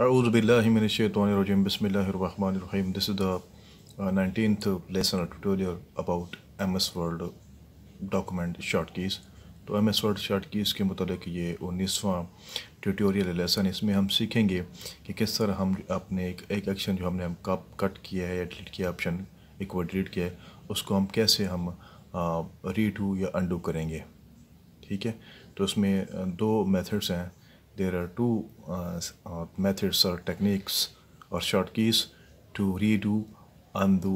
Bismillahirrahmanirrahim. This is the uh, 19th lesson or tutorial about MS Word document short keys. तो एस Word short keys के मतलब ये उन्नीसवां tutorial lesson इसमें हम सीखेंगे कि किस तरह हम अपने एक एक एक्शन जो हमने हम कप कट किया है या डिलीट किया ऑप्शन एक वर्ड डिलीट किया है उसको हम कैसे हम रीडू या अंडू करेंगे ठीक है तो उसमें दो मेथड्स हैं there are two uh, uh, methods or techniques or short keys to redo undo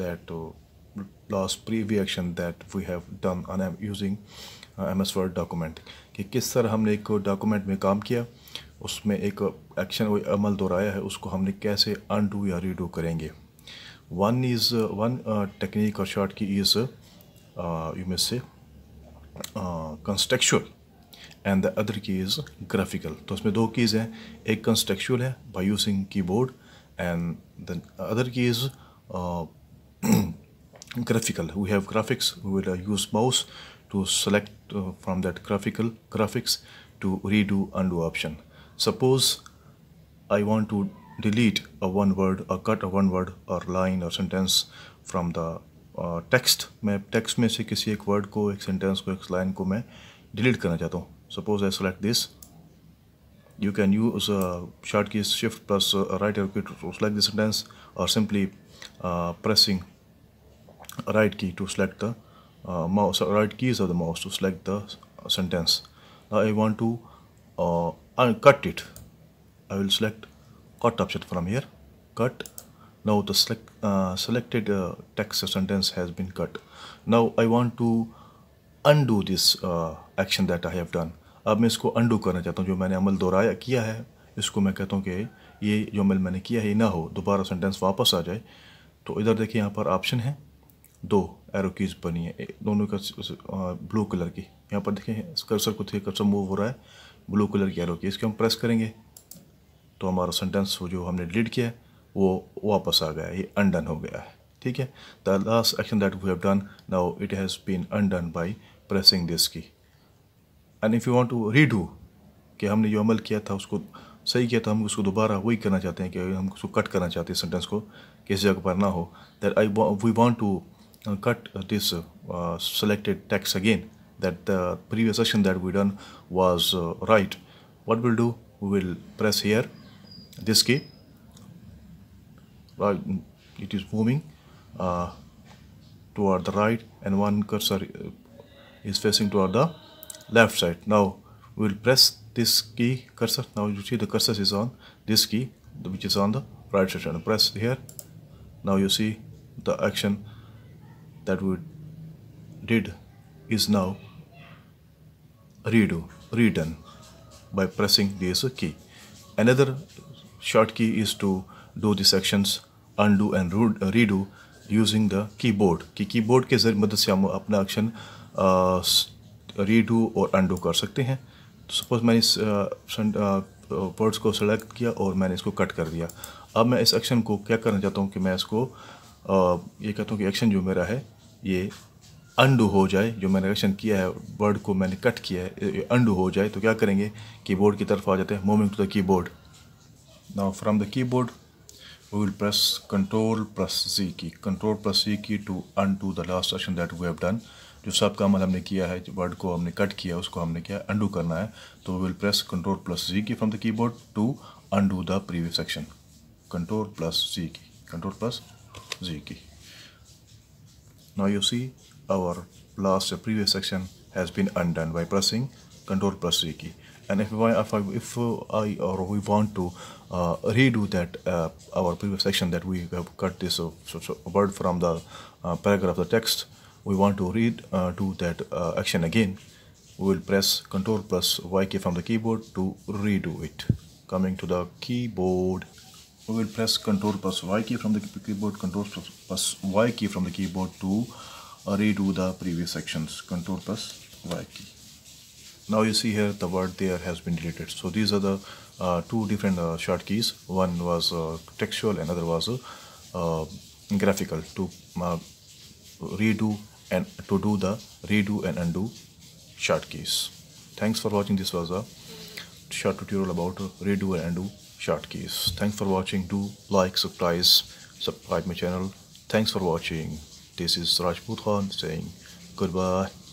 that uh, last previous action that we have done on using uh, MS Word document कि किस तरह हमने एक डॉक्यूमेंट में काम किया उसमें एक एक्शन वो अमल दोहराया है उसको हमने कैसे अनडू या रीडू करेंगे वन इज़ वन टेक्निक और short key is you may say contextual and the other key is graphical तो उसमें दो कीज़ हैं एक कंस्ट्रक्चुअल है by using keyboard and other key is graphical we have graphics will use mouse to select from that graphical graphics to redo undo option suppose I want to delete a one word a cut a one word और line और sentence from the text मैं text में से किसी एक word को एक sentence को एक लाइन को मैं डिलीट करना चाहता हूँ suppose I select this you can use uh, short key shift plus uh, right arrow key to select the sentence or simply uh, pressing right key to select the uh, mouse right keys of the mouse to select the sentence now I want to uh, uncut it I will select cut option from here cut now the select, uh, selected uh, text sentence has been cut now I want to undo this uh, action that I have done अब मैं इसको undo करना चाहता हूँ जो मैंने अमल दोहराया किया है इसको मैं कहता हूँ कि ये जो अमल मैंने किया है ये ना हो दोबारा सेंटेंस वापस आ जाए तो इधर देखिए यहाँ पर ऑप्शन है दो एरोकीज बनी है दोनों का ब्लू कलर की यहाँ पर देखें कर्सर को थे कर्सर मूव हो रहा है ब्लू कलर की एरोकी की इसके हम प्रेस करेंगे तो हमारा सेंटेंस जो हमने डिलीट किया है वो वापस आ गया ये अनडन हो गया है ठीक है the last action that we have done now it has been undone by pressing this key and if you want to redo कि हमने जो अमल किया था उसको सही किया था हम उसको दोबारा वही करना चाहते हैं कि हम उसको कट करना चाहते हैं सेंटेंस को किसी जगह पर ना हो that I we want to cut this selected text again that the previous session that we done was right what will do we will press here this key it is moving to or the right and one cursor is facing to or the left side now we will press this key cursor now you see the cursor is on this key which is on the right side and press here now you see the action that we did is now redo redone by pressing this key another short key is to do the sections undo and redo using the keyboard Ki की keyboard के मदद से हम अपना action redo और undo कर सकते हैं तो सपोज़ मैंने इस वर्ड्स को सेलेक्ट किया और मैंने इसको कट कर दिया अब मैं इस एक्शन को क्या करना चाहता हूँ कि मैं इसको आ, ये कहता हूँ कि एक्शन जो मेरा है ये अंडू हो जाए जो मैंने एक्शन किया है वर्ड को मैंने कट किया है अंडू हो जाए तो क्या करेंगे कीबोर्ड की तरफ आ जाते हैं moving to the keyboard now from the keyboard we will press plus plus Z key, Ctrl plus Z key to to the last action that we have done जो सब काम हमने किया है वर्ड को हमने कट किया उसको हमने क्या अंडू करना है तो will press control plus G key from the keyboard to undo the previous section control plus G key control plus G key now you see our last previous section has been undone by pressing control plus G key and if Y if I or we want to re that our previous section that we cut this word from the paragraph the text we want to read uh, to that uh, action again we will press ctrl plus y key from the keyboard to redo it coming to the keyboard we will press ctrl plus y key from the keyboard ctrl plus y key from the keyboard to uh, redo the previous actions ctrl plus y key now you see here the word there has been deleted so these are the uh, two different uh, short keys one was uh, textual another was uh, graphical to uh, redo and to do the redo and undo short keys. Thanks for watching. This was a short tutorial about redo and undo short keys. Thanks for watching. Do like, subscribe, subscribe my channel. Thanks for watching. This is Rajput Khan saying goodbye.